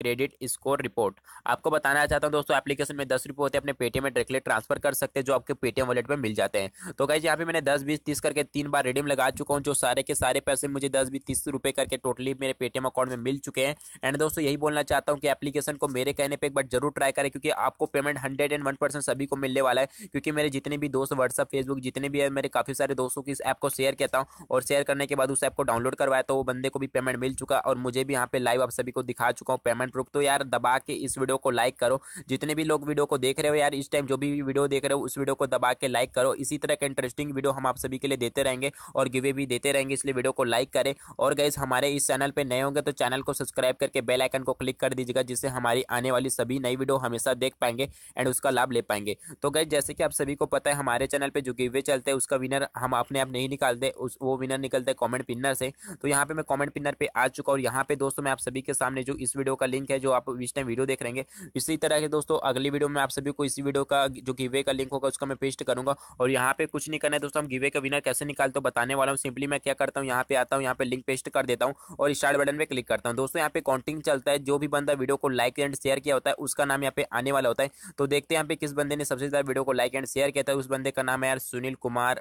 credit score report आपको बताना चाहता हूँ दोस्तों एप्लीकेशन में दस रुपये होते हैं अपने पेटीएम में डायरेक्टली ट्रांसफर कर सकते हैं जो आपके पेटीएम वॉलेट में मिल जाते हैं तो कहीं यहाँ पे मैंने दस बीस तीस करके तीन बार रिडीम लगा चुका हूँ जो सारे के सारे पैसे मुझे दस बीस तीस रुपये करके टोटली मेरे पेटीएम अकाउंट में मिल चुके हैं एंड दोस्तों यही बोलना चाहता हूँ कि एप्लीकेशन को मेरे कहने पर एक बार जरूर ट्राई करें क्योंकि आपको payment hundred and one percent सभी को मिलने वाला है क्योंकि मेरे जितने भी दोस्त व्हाट्सअप फेसबुक जितने भी है मेरे काफ़ी सारे दोस्तों की इस ऐप को शेयर कहता हूँ और शेयर करने के बाद उस ऐप को डाउनलोड करवाया तो वो बंदे को भी पेमेंट मिल चुका और मुझे भी यहाँ पे लाइव आप सभी को दिखा चुका हूँ पेमेंट कमेंट रूप तो यार दबा के इस वीडियो को लाइक करो जितने भी लोग वीडियो को देख रहे हो यार इस टाइम जो भी वीडियो देख रहे हो उस वीडियो को दबा के लाइक करो इसी तरह के इंटरेस्टिंग वीडियो हम आप सभी के लिए देते रहेंगे और गिवे भी देते रहेंगे इसलिए वीडियो को लाइक करें और गैस हमारे इस चैनल पर नए होंगे तो चैनल को सब्सक्राइब करके बेलाइकन को क्लिक कर दीजिएगा जिससे हमारी आने वाली सभी नई वीडियो हमेशा देख पाएंगे एंड उसका लाभ ले पाएंगे तो गैस जैसे कि आप सभी को पता है हमारे चैनल पर जो गिवे चलते हैं उसका विनर हम अपने आप नहीं निकालते उस वो विनर निकलते हैं कॉमेंट पिनर से तो यहाँ पर मैं कॉमेंट पिनर पर आ चुका और यहाँ पर दोस्तों मैं आप सभी के सामने जो इस वीडियो का लिंक है जो आप इस टाइम वीडियो देख रहे इसी तरह के दोस्तों अगली वीडियो में आप सभी को इसी वीडियो का जो गिवे का लिंक होगा उसका मैं पेस्ट करूंगा और यहाँ पे कुछ नहीं करना है दोस्तों हम गिवे का विनर कैसे निकालते हो बताने वाला हूँ सिंपली मैं क्या करता हूँ यहाँ पे आता हूँ यहाँ पे लिंक पेस्ट कर देता हूँ और स्टार्ट बटन पर क्लिक करता हूँ दोस्तों यहाँ पे काउंटिंग चलता है जो भी बंदा वीडियो को लाइक एंड शेयर किया होता है उसका नाम यहाँ पे आने वाला होता है तो देखते हैं यहाँ पे किस बंदे ने सबसे ज़्यादा वीडियो को लाइक एंड शेयर किया था उस बंदे का नाम है यार सुनील कुमार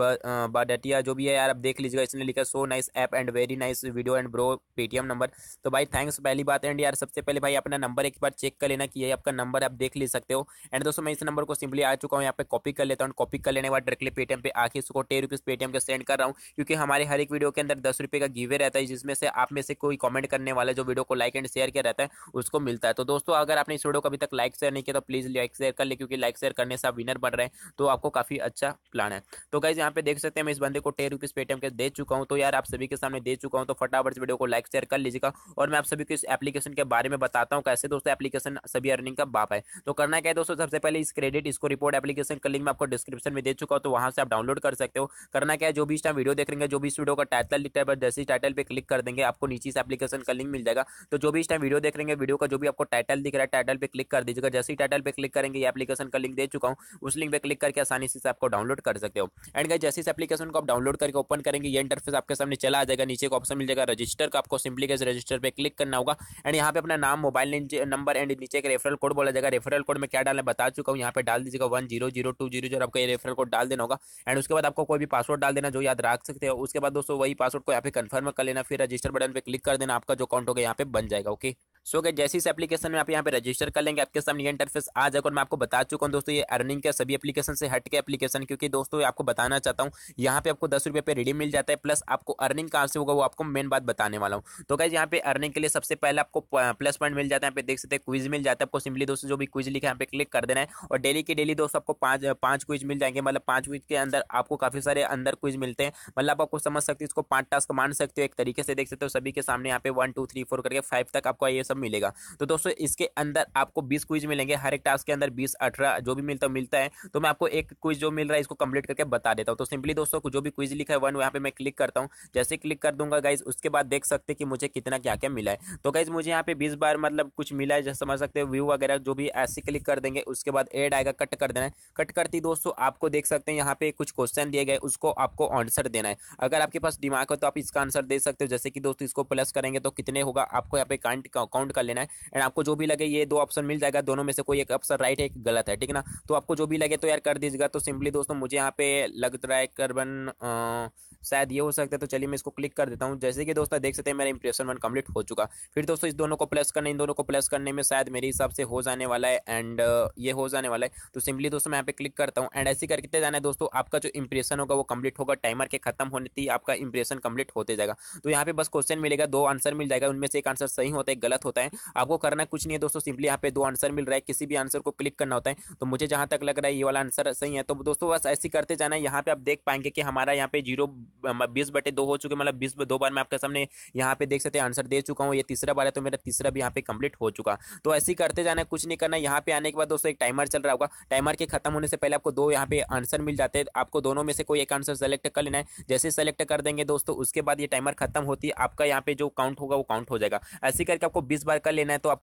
बडटिया uh, जो भी है यार अब देख लीजिएगा इसने लिखा so nice app and very nice video and bro Paytm number तो भाई थैंक्स पहली बात एंड यार सबसे पहले भाई अपना नंबर एक बार चेक कर लेना कि ये आपका नंबर आप देख ले सकते हो एंड दोस्तों मैं इस नंबर को सिंपली आ चुका हूँ यहाँ पे कॉपी कर लेता हूँ कॉपी कर लेने बाद डायरेक्टली पेटीएम पे आके इसको टे रुपीज़ पेटीएम का सेंड कर रहा हूँ क्योंकि हमारे हर एक वीडियो के अंदर दस रुपये का गिवे रहता है जिसमें से आप में से कोई कमेंट करने वाला जो वीडियो को लाइक एंड शेयर किया रहता है उसको मिलता है तो दोस्तों अगर आपने इस वीडियो को अभी तक लाइक शेयर नहीं किया तो प्लीज़ लाइक शेयर कर ले क्योंकि लाइक शेयर करने से आप विनर बन रहे हैं तो आपको काफ़ी अच्छा प्लान है तो गाइज यहाँ पे देख सकते हैं मैं इस बंदे को टेन रुपीज़ पेटीएम के दे चुका हूँ तो यार आप सभी के सामने दे चुका हूँ तो फटाफट से वीडियो को लाइक शेयर कर लीजिएगा और मैं आप सभी को इस एप्लीकेशन के बारे में बताता हूँ कैसे दोस्तों एप्लीकेशन सभी अर्निंग का बाप है तो करना क्या है दोस्तों सबसे पहले इस क्रेडिट इसको रिपोर्ट एप्लीकेशन का लिंक मैं आपको डिस्क्रिप्शन में दे चुका हूँ तो वहाँ से आप डाउनलोड कर सकते हो करना क्या है जो भी इस टाइम वीडियो देख रहे हैं जो भी इस वीडियो का टाइटल लिखता है जैसे टाइटल पर क्लिक कर देंगे आपको नीचे इस एप्लीकेशन का लिंक मिल जाएगा तो जो भी इस टाइम वीडियो देख रहे हैं वीडियो का जो भी आपको टाइटल दिख रहा है टाइटल पर क्लिक कर दीजिएगा जैसे ही टाइटल पर क्लिक करेंगे एप्लीकेशन का लिंक दे चुका हूँ उस लिंक पर क्लिक करके आसानी से आपको डाउनलोड कर सकते हो एंड एंड गाइस जैसे इस एप्लीकेशन को आप डाउनलोड करके ओपन करेंगे ये इंटरफेस आपके सामने चला आ जाएगा नीचे एक ऑप्शन मिल जाएगा रजिस्टर का आपको सिंपली गैस रजिस्टर पे क्लिक करना होगा एंड यहाँ पे अपना नाम मोबाइल नंबर एंड नीचे एक रेफरल कोड बोला जाएगा रेफरल कोड में क्या डालना बता चुका हूँ यहाँ पे डाल दीजिएगा one zero zero two zero zero आपका ये रेफरल कोड डाल देना होगा एंड उसके बाद आपको कोई भी पासवर्ड डाल देना जो याद रख सकते हो उसके बाद दोस्तों वही पासवर्ड को यहाँ पे कन्फर्म कर लेना फिर रजिस्टर बटन पर क्लिक कर देना आपका जो अकाउंट होगा यहाँ पे बन जाएगा ओके सो गए जैसे इस एप्लीकेशन में आप यहाँ पे रजिस्टर कर लेंगे आपके सामने इंटरफेस आ जाएगा और मैं आपको बता चुका हूँ दोस्तों ये अर्निंग के सभी एप्लीकेशन से हट के एप्लीकेशन क्योंकि दोस्तों आपको बताना चाहता हूँ यहाँ पे आपको दस रुपये पे रिडीम मिल जाता है प्लस आपको अर्निंग कहाँ से होगा वो आपको मेन बात बताने वाला हूँ तो गाइज यहाँ पे अर्निंग के लिए सबसे पहले आपको प्लस पॉइंट मिल जाता है यहाँ पे देख सकते हैं क्विज मिल जाता है आपको सिंपली दोस्तों जो भी क्विज लिखा है यहाँ पे क्लिक कर देना है और डेली के डेली दोस्तों आपको पाँच पाँच क्विज मिल जाएंगे मतलब पाँच क्विज के अंदर आपको काफ़ी सारे अंदर क्विज मिलते हैं मतलब आपको समझ सकते हो इसको पाँच टास्क मान सकते हो एक तरीके से देख सकते हो सभी के सामने यहाँ पे वन टू थ्री फोर करके फाइव तक आपको ये सब मिलेगा तो दोस्तों इसके अंदर आपको बीस क्विज मिलेंगे हर एक टास्क के अंदर बीस अठारह जो भी मिलता मिलता है तो मैं आपको एक क्विज जो मिल रहा है इसको कंप्लीट करके बता देता हूँ तो सिंपली दोस्तों जो भी क्विज लिखा है वन यहाँ पे मैं क्लिक करता हूँ जैसे क्लिक कर दूंगा गाइज उसके बाद देख सकते कि मुझे कितना क्या क्या मिला है तो गाइज मुझे यहाँ पे बीस बार मतलब कुछ मिला है जैसे समझ सकते हो व्यू वगैरह जो भी ऐसे क्लिक कर देंगे उसके बाद एड आएगा कट कर देना है कट करती दोस्तों आपको देख सकते हैं यहाँ पे कुछ क्वेश्चन दिए गए उसको आपको आंसर देना है अगर आपके पास दिमाग हो तो आप इसका आंसर दे सकते हो जैसे कि दोस्तों इसको प्लस करेंगे तो कितने होगा आपको यहाँ पे काउंट काउंट कर लेना है एंड आपको जो भी लगे ये दो ऑप्शन मिल जाएगा दोनों में से कोई एक ऑप्शन राइट है एक गलत है ठीक है ना तो आपको जो भी लगे तो यार कर दीजिएगा तो सिंपली दोस्तों मुझे यहाँ पे लग रहा है करबन शायद ये हो सकता है तो चलिए मैं इसको क्लिक कर देता हूँ जैसे कि दोस्तों देख सकते हैं मेरा इंप्रेशन वन कंप्लीट हो चुका फिर दोस्तों इस दोनों को प्लस करने इन दोनों को प्लस करने में शायद मेरे हिसाब से हो जाने वाला है एंड ये हो जाने वाला है तो सिंपली दोस्तों मैं यहाँ पे क्लिक करता हूँ एंड ऐसे करके जाना है दोस्तों आपका जो इंप्रेशन होगा वो कम्प्लीट होगा टाइमर के खत्म होने थी आपका इंप्रेशन कम्प्लीट होते जाएगा तो यहाँ पे बस क्वेश्चन मिलेगा दो आंसर मिल जाएगा उनमें से एक आंसर सही होता है गलत होता है आपको करना कुछ नहीं है दोस्तों सिंपली यहाँ पे दो आंसर मिल रहा है किसी भी आंसर को क्लिक करना होता है तो मुझे जहाँ तक लग रहा है ये वाला आंसर सही है तो दोस्तों बस ऐसे करते जाना है यहाँ पे आप देख पाएंगे कि हमारा यहाँ पे जीरो बीस बटे दो हो चुके मतलब बीस दो बार मैं आपके सामने यहाँ पे देख सकते हैं आंसर दे चुका हूँ ये तीसरा बार है तो मेरा तीसरा भी यहाँ पे कंप्लीट हो चुका तो ऐसे ही करते जाना कुछ नहीं करना यहाँ पे आने के बाद दोस्तों एक टाइमर चल रहा होगा टाइमर के खत्म होने से पहले आपको दो यहाँ पे आंसर मिल जाते हैं आपको दोनों में से कोई एक आंसर सेलेक्ट कर लेना है जैसे सेलेक्ट कर देंगे दोस्तों उसके बाद ये टाइमर खत्म होती है आपका यहाँ पे जो काउंट होगा वो काउंट हो जाएगा ऐसे करके आपको बीस बार कर लेना है तो आप